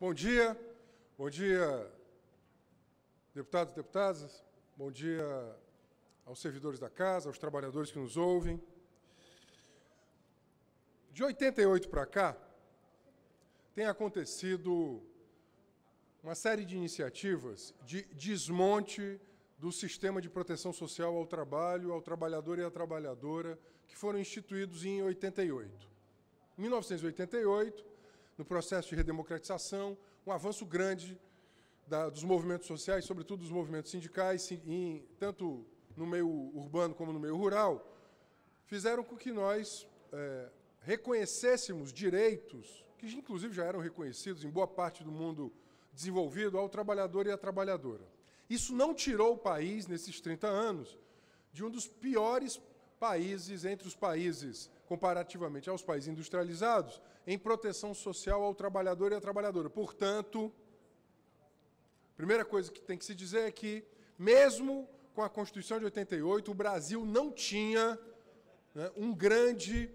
Bom dia, bom dia, deputados e deputadas, bom dia aos servidores da casa, aos trabalhadores que nos ouvem. De 88 para cá, tem acontecido uma série de iniciativas de desmonte do sistema de proteção social ao trabalho, ao trabalhador e à trabalhadora, que foram instituídos em 88. Em 1988, no processo de redemocratização, um avanço grande da, dos movimentos sociais, sobretudo dos movimentos sindicais, em, tanto no meio urbano como no meio rural, fizeram com que nós é, reconhecêssemos direitos, que inclusive já eram reconhecidos em boa parte do mundo desenvolvido, ao trabalhador e à trabalhadora. Isso não tirou o país, nesses 30 anos, de um dos piores países entre os países comparativamente aos países industrializados, em proteção social ao trabalhador e à trabalhadora. Portanto, a primeira coisa que tem que se dizer é que, mesmo com a Constituição de 88, o Brasil não tinha né, um grande,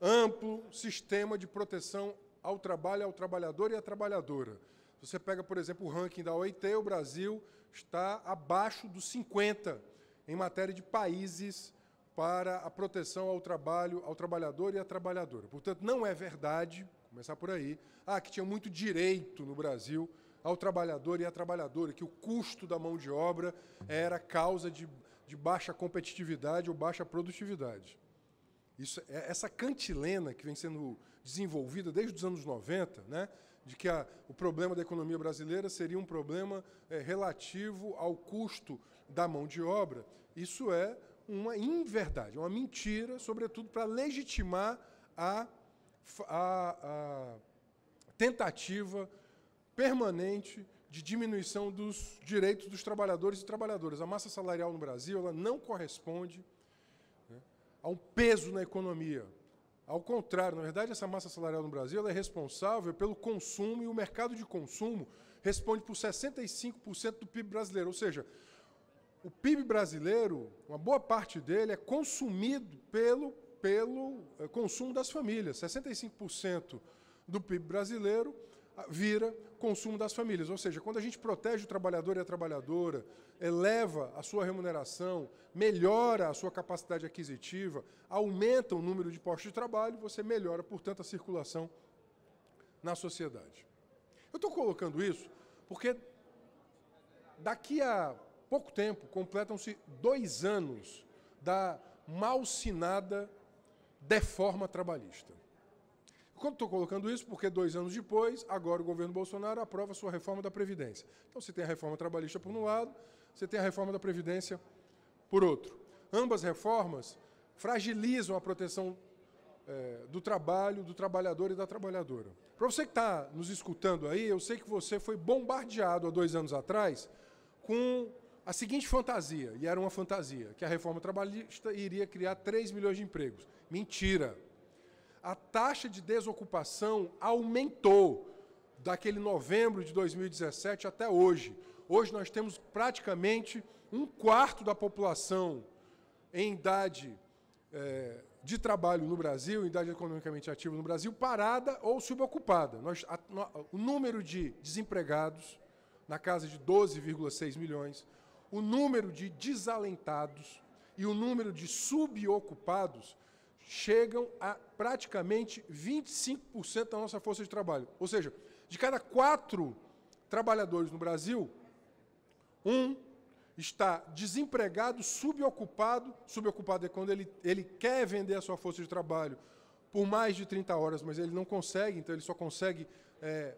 amplo sistema de proteção ao trabalho, ao trabalhador e à trabalhadora. Se você pega, por exemplo, o ranking da OIT, o Brasil está abaixo dos 50 em matéria de países para a proteção ao trabalho, ao trabalhador e à trabalhadora. Portanto, não é verdade, começar por aí, ah, que tinha muito direito no Brasil ao trabalhador e à trabalhadora, que o custo da mão de obra era causa de, de baixa competitividade ou baixa produtividade. Isso, é, essa cantilena que vem sendo desenvolvida desde os anos 90, né, de que a, o problema da economia brasileira seria um problema é, relativo ao custo da mão de obra, isso é uma inverdade, uma mentira, sobretudo para legitimar a, a, a tentativa permanente de diminuição dos direitos dos trabalhadores e trabalhadoras. A massa salarial no Brasil ela não corresponde né, a um peso na economia. Ao contrário, na verdade, essa massa salarial no Brasil é responsável pelo consumo e o mercado de consumo responde por 65% do PIB brasileiro. Ou seja, o PIB brasileiro, uma boa parte dele é consumido pelo, pelo eh, consumo das famílias. 65% do PIB brasileiro ah, vira consumo das famílias. Ou seja, quando a gente protege o trabalhador e a trabalhadora, eleva a sua remuneração, melhora a sua capacidade aquisitiva, aumenta o número de postos de trabalho, você melhora, portanto, a circulação na sociedade. Eu estou colocando isso porque daqui a pouco tempo, completam-se dois anos da malsinada deforma trabalhista. Quando estou colocando isso, porque dois anos depois, agora o governo Bolsonaro aprova a sua reforma da Previdência. Então você tem a reforma trabalhista por um lado, você tem a reforma da Previdência por outro. Ambas reformas fragilizam a proteção é, do trabalho, do trabalhador e da trabalhadora. Para você que está nos escutando aí, eu sei que você foi bombardeado há dois anos atrás com a seguinte fantasia, e era uma fantasia, que a reforma trabalhista iria criar 3 milhões de empregos. Mentira! A taxa de desocupação aumentou daquele novembro de 2017 até hoje. Hoje nós temos praticamente um quarto da população em idade é, de trabalho no Brasil, em idade economicamente ativa no Brasil, parada ou subocupada. Nós, a, o número de desempregados na casa de 12,6 milhões, o número de desalentados e o número de subocupados chegam a praticamente 25% da nossa força de trabalho. Ou seja, de cada quatro trabalhadores no Brasil, um está desempregado, subocupado. Subocupado é quando ele, ele quer vender a sua força de trabalho por mais de 30 horas, mas ele não consegue, então ele só consegue é,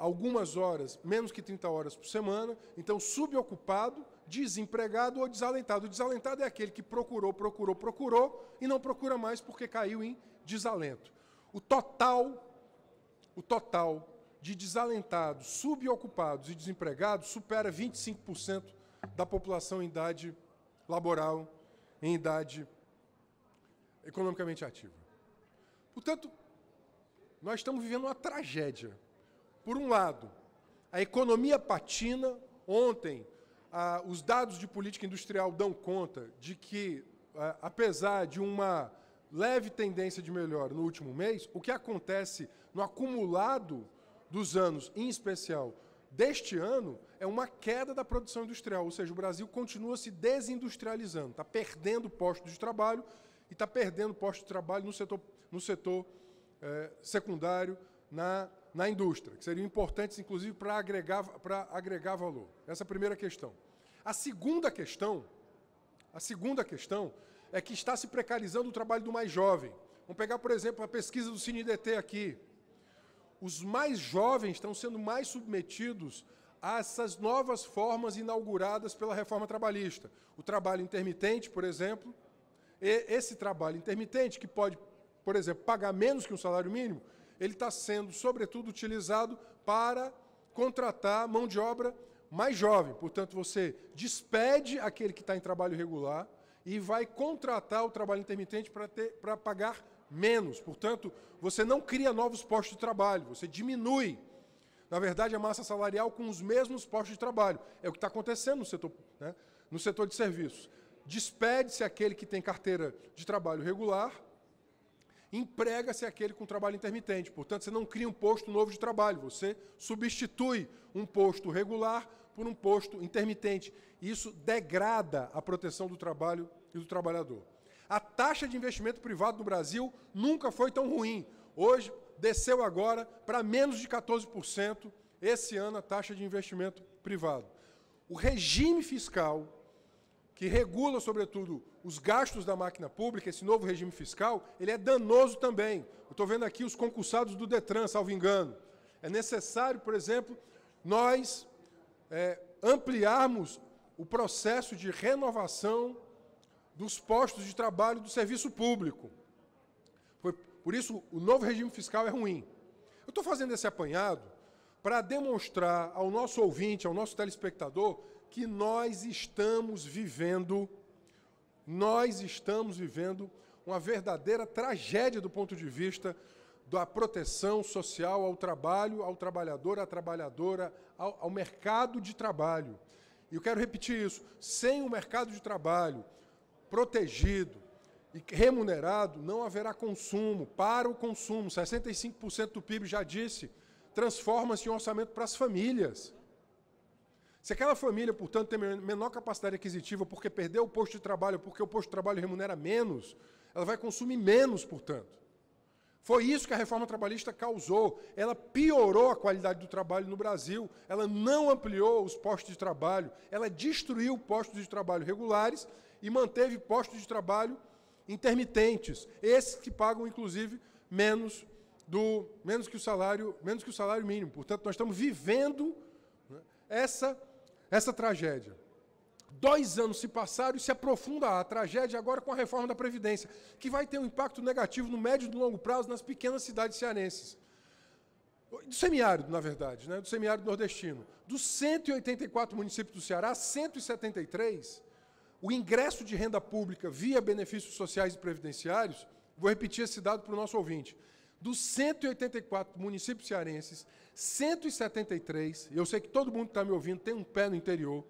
algumas horas, menos que 30 horas por semana. Então, subocupado desempregado ou desalentado. O desalentado é aquele que procurou, procurou, procurou e não procura mais porque caiu em desalento. O total, o total de desalentados, subocupados e desempregados supera 25% da população em idade laboral, em idade economicamente ativa. Portanto, nós estamos vivendo uma tragédia. Por um lado, a economia patina. Ontem, ah, os dados de política industrial dão conta de que, ah, apesar de uma leve tendência de melhora no último mês, o que acontece no acumulado dos anos, em especial deste ano, é uma queda da produção industrial, ou seja, o Brasil continua se desindustrializando, está perdendo postos de trabalho e está perdendo postos de trabalho no setor, no setor eh, secundário, na na indústria, que seriam importantes, inclusive, para agregar, agregar valor. Essa é a primeira questão. A segunda questão, a segunda questão é que está se precarizando o trabalho do mais jovem. Vamos pegar, por exemplo, a pesquisa do CineDT aqui. Os mais jovens estão sendo mais submetidos a essas novas formas inauguradas pela reforma trabalhista. O trabalho intermitente, por exemplo, esse trabalho intermitente, que pode, por exemplo, pagar menos que um salário mínimo, ele está sendo, sobretudo, utilizado para contratar mão de obra mais jovem. Portanto, você despede aquele que está em trabalho regular e vai contratar o trabalho intermitente para pagar menos. Portanto, você não cria novos postos de trabalho, você diminui, na verdade, a massa salarial com os mesmos postos de trabalho. É o que está acontecendo no setor, né, no setor de serviços. Despede-se aquele que tem carteira de trabalho regular emprega-se aquele com trabalho intermitente. Portanto, você não cria um posto novo de trabalho, você substitui um posto regular por um posto intermitente. Isso degrada a proteção do trabalho e do trabalhador. A taxa de investimento privado no Brasil nunca foi tão ruim. Hoje desceu agora para menos de 14% esse ano a taxa de investimento privado. O regime fiscal que regula, sobretudo, os gastos da máquina pública, esse novo regime fiscal, ele é danoso também. estou vendo aqui os concursados do DETRAN, salvo engano. É necessário, por exemplo, nós é, ampliarmos o processo de renovação dos postos de trabalho do serviço público. Foi, por isso, o novo regime fiscal é ruim. Eu estou fazendo esse apanhado para demonstrar ao nosso ouvinte, ao nosso telespectador, que nós estamos vivendo, nós estamos vivendo uma verdadeira tragédia do ponto de vista da proteção social ao trabalho, ao trabalhador, à trabalhadora, ao, ao mercado de trabalho. E eu quero repetir isso: sem o mercado de trabalho protegido, e remunerado, não haverá consumo, para o consumo. 65% do PIB já disse, transforma-se em orçamento para as famílias. Se aquela família, portanto, tem menor capacidade aquisitiva porque perdeu o posto de trabalho, porque o posto de trabalho remunera menos, ela vai consumir menos, portanto. Foi isso que a reforma trabalhista causou. Ela piorou a qualidade do trabalho no Brasil, ela não ampliou os postos de trabalho, ela destruiu postos de trabalho regulares e manteve postos de trabalho intermitentes, esses que pagam inclusive menos do menos que o salário, menos que o salário mínimo. Portanto, nós estamos vivendo né, essa essa tragédia. Dois anos se passaram e se aprofunda a tragédia agora com a reforma da Previdência, que vai ter um impacto negativo no médio e longo prazo nas pequenas cidades cearenses. Do semiárido, na verdade, né? do semiárido nordestino. Dos 184 municípios do Ceará, 173, o ingresso de renda pública via benefícios sociais e previdenciários, vou repetir esse dado para o nosso ouvinte, dos 184 municípios cearenses, 173, eu sei que todo mundo que está me ouvindo tem um pé no interior,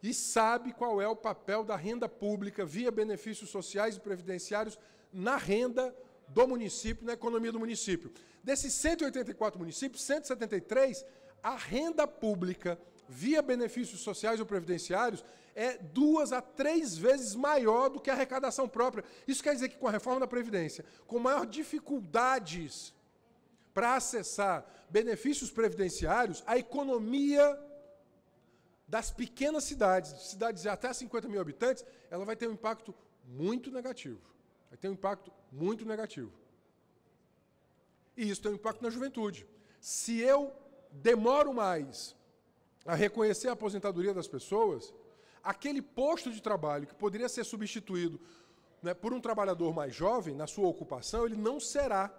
e sabe qual é o papel da renda pública via benefícios sociais e previdenciários na renda do município, na economia do município. Desses 184 municípios, 173, a renda pública via benefícios sociais ou previdenciários é duas a três vezes maior do que a arrecadação própria. Isso quer dizer que com a reforma da Previdência, com maior dificuldades para acessar benefícios previdenciários, a economia das pequenas cidades, cidades de até 50 mil habitantes, ela vai ter um impacto muito negativo. Vai ter um impacto muito negativo. E isso tem um impacto na juventude. Se eu demoro mais a reconhecer a aposentadoria das pessoas, aquele posto de trabalho que poderia ser substituído né, por um trabalhador mais jovem na sua ocupação, ele não será.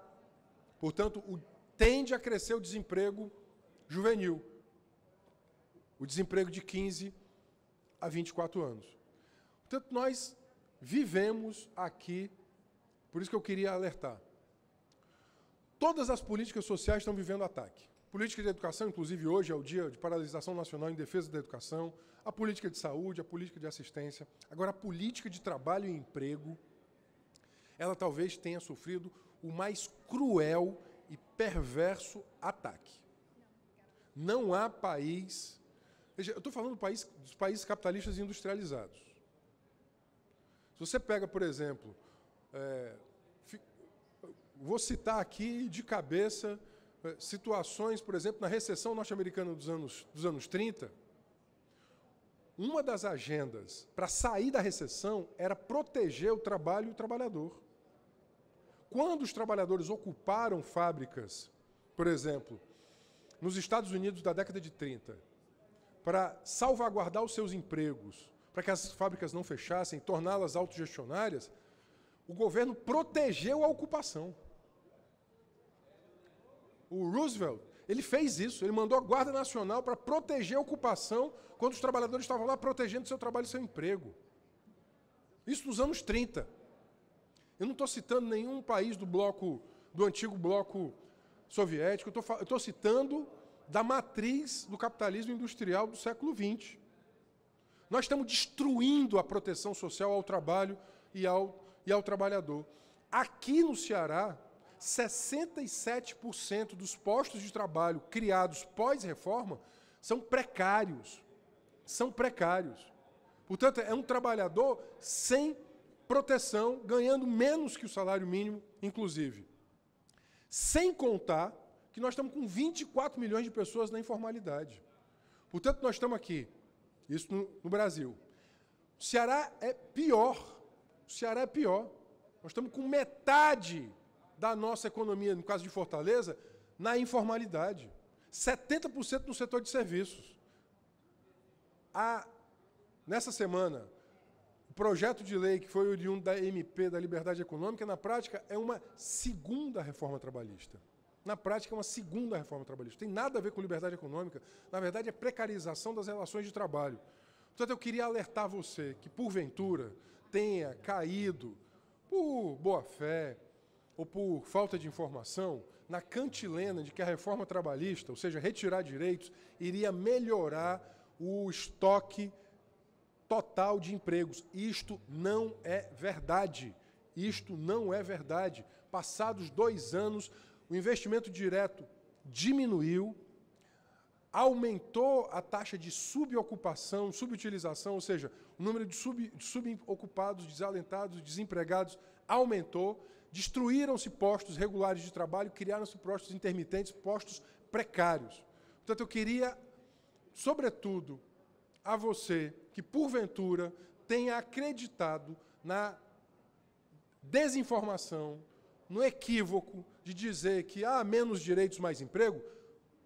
Portanto, o, tende a crescer o desemprego juvenil, o desemprego de 15 a 24 anos. Portanto, nós vivemos aqui, por isso que eu queria alertar. Todas as políticas sociais estão vivendo ataque. Política de educação, inclusive hoje é o dia de paralisação nacional em defesa da educação, a política de saúde, a política de assistência. Agora, a política de trabalho e emprego, ela talvez tenha sofrido o mais cruel e perverso ataque. Não há país. Eu estou falando do país, dos países capitalistas industrializados. Se você pega, por exemplo, é, vou citar aqui de cabeça eh, situações, por exemplo, na recessão norte-americana dos anos, dos anos 30, uma das agendas para sair da recessão era proteger o trabalho e o trabalhador. Quando os trabalhadores ocuparam fábricas, por exemplo, nos Estados Unidos da década de 30, para salvaguardar os seus empregos, para que as fábricas não fechassem, torná-las autogestionárias, o governo protegeu a ocupação o Roosevelt, ele fez isso, ele mandou a Guarda Nacional para proteger a ocupação quando os trabalhadores estavam lá protegendo seu trabalho e seu emprego. Isso nos anos 30. Eu não estou citando nenhum país do bloco, do antigo bloco soviético, eu estou citando da matriz do capitalismo industrial do século XX. Nós estamos destruindo a proteção social ao trabalho e ao, e ao trabalhador. Aqui no Ceará, 67% dos postos de trabalho criados pós-reforma são precários. São precários. Portanto, é um trabalhador sem proteção, ganhando menos que o salário mínimo, inclusive. Sem contar que nós estamos com 24 milhões de pessoas na informalidade. Portanto, nós estamos aqui, isso no, no Brasil. O Ceará é pior. O Ceará é pior. Nós estamos com metade da nossa economia, no caso de Fortaleza, na informalidade. 70% no setor de serviços. A, nessa semana, o projeto de lei que foi oriundo da MP, da Liberdade Econômica, na prática é uma segunda reforma trabalhista. Na prática é uma segunda reforma trabalhista. Tem nada a ver com liberdade econômica. Na verdade, é precarização das relações de trabalho. Portanto, eu queria alertar você que, porventura, tenha caído por boa fé, ou por falta de informação, na cantilena de que a reforma trabalhista, ou seja, retirar direitos, iria melhorar o estoque total de empregos. Isto não é verdade. Isto não é verdade. Passados dois anos, o investimento direto diminuiu, aumentou a taxa de subocupação, subutilização, ou seja, o número de, sub, de subocupados, desalentados, desempregados aumentou Destruíram-se postos regulares de trabalho, criaram-se postos intermitentes, postos precários. Portanto, eu queria, sobretudo, a você que porventura tenha acreditado na desinformação, no equívoco de dizer que há ah, menos direitos, mais emprego,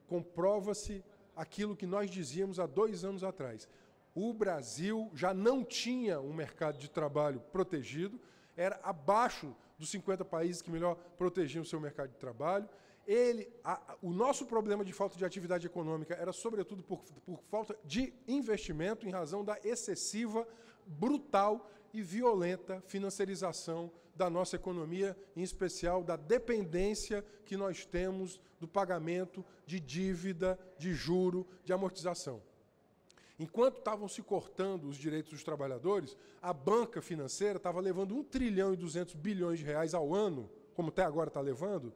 comprova-se aquilo que nós dizíamos há dois anos atrás. O Brasil já não tinha um mercado de trabalho protegido, era abaixo dos 50 países que melhor protegiam o seu mercado de trabalho. Ele, a, o nosso problema de falta de atividade econômica era sobretudo por, por falta de investimento em razão da excessiva, brutal e violenta financiarização da nossa economia, em especial da dependência que nós temos do pagamento de dívida, de juro, de amortização. Enquanto estavam se cortando os direitos dos trabalhadores, a banca financeira estava levando 1 trilhão e 200 bilhões de reais ao ano, como até agora está levando,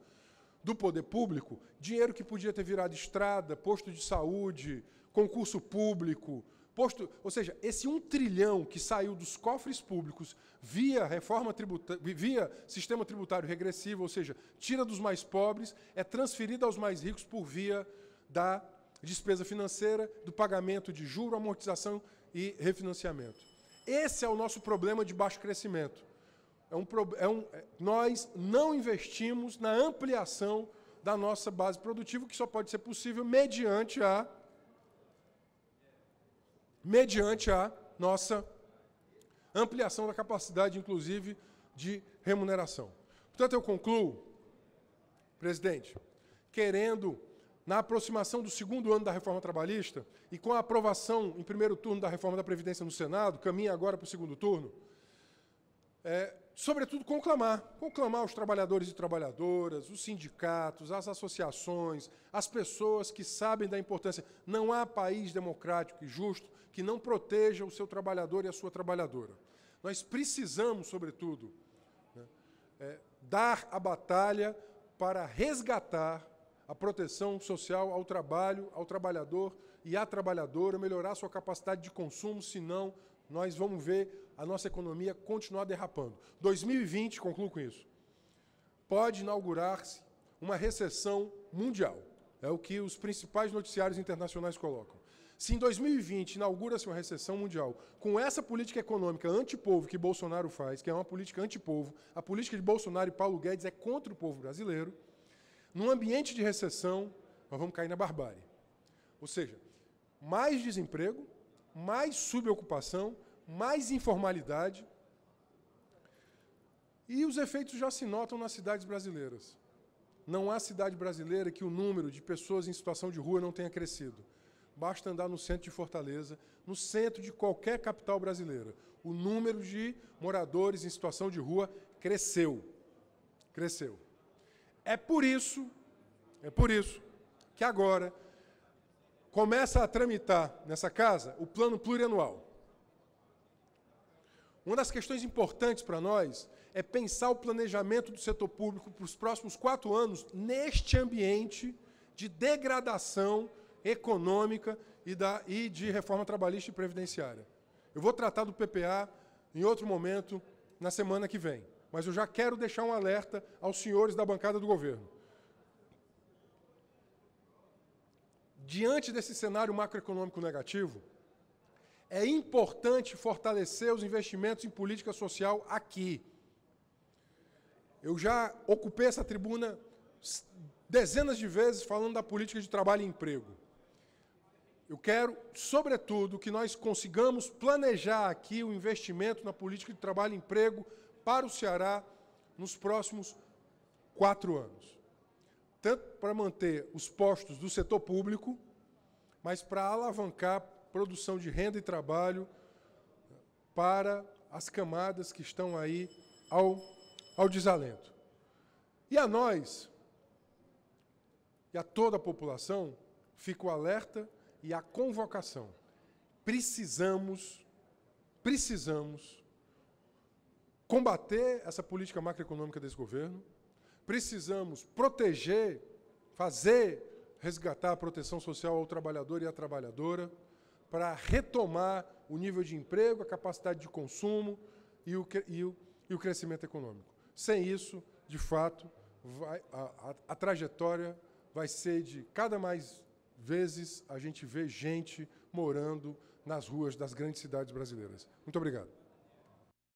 do poder público, dinheiro que podia ter virado estrada, posto de saúde, concurso público, posto, ou seja, esse um trilhão que saiu dos cofres públicos via reforma tributária, via sistema tributário regressivo, ou seja, tira dos mais pobres, é transferido aos mais ricos por via da despesa financeira, do pagamento de juro, amortização e refinanciamento. Esse é o nosso problema de baixo crescimento. É um, é um, é, nós não investimos na ampliação da nossa base produtiva, que só pode ser possível mediante a mediante a nossa ampliação da capacidade, inclusive, de remuneração. Portanto, eu concluo, presidente, querendo na aproximação do segundo ano da reforma trabalhista e com a aprovação em primeiro turno da reforma da Previdência no Senado, caminha agora para o segundo turno, é, sobretudo conclamar, conclamar os trabalhadores e trabalhadoras, os sindicatos, as associações, as pessoas que sabem da importância. Não há país democrático e justo que não proteja o seu trabalhador e a sua trabalhadora. Nós precisamos, sobretudo, né, é, dar a batalha para resgatar a proteção social ao trabalho, ao trabalhador e à trabalhadora, melhorar sua capacidade de consumo, senão nós vamos ver a nossa economia continuar derrapando. 2020, concluo com isso, pode inaugurar-se uma recessão mundial. É o que os principais noticiários internacionais colocam. Se em 2020 inaugura-se uma recessão mundial, com essa política econômica antipovo que Bolsonaro faz, que é uma política antipovo, a política de Bolsonaro e Paulo Guedes é contra o povo brasileiro, num ambiente de recessão, nós vamos cair na barbárie. Ou seja, mais desemprego, mais subocupação, mais informalidade. E os efeitos já se notam nas cidades brasileiras. Não há cidade brasileira que o número de pessoas em situação de rua não tenha crescido. Basta andar no centro de Fortaleza, no centro de qualquer capital brasileira. O número de moradores em situação de rua cresceu. Cresceu. É por isso, é por isso que agora começa a tramitar nessa casa o plano plurianual. Uma das questões importantes para nós é pensar o planejamento do setor público para os próximos quatro anos neste ambiente de degradação econômica e, da, e de reforma trabalhista e previdenciária. Eu vou tratar do PPA em outro momento, na semana que vem mas eu já quero deixar um alerta aos senhores da bancada do governo. Diante desse cenário macroeconômico negativo, é importante fortalecer os investimentos em política social aqui. Eu já ocupei essa tribuna dezenas de vezes falando da política de trabalho e emprego. Eu quero, sobretudo, que nós consigamos planejar aqui o investimento na política de trabalho e emprego para o Ceará nos próximos quatro anos. Tanto para manter os postos do setor público, mas para alavancar produção de renda e trabalho para as camadas que estão aí ao, ao desalento. E a nós, e a toda a população, fica o alerta e a convocação. Precisamos, precisamos combater essa política macroeconômica desse governo, precisamos proteger, fazer, resgatar a proteção social ao trabalhador e à trabalhadora, para retomar o nível de emprego, a capacidade de consumo e o, e o, e o crescimento econômico. Sem isso, de fato, vai, a, a, a trajetória vai ser de cada mais vezes a gente vê gente morando nas ruas das grandes cidades brasileiras. Muito obrigado.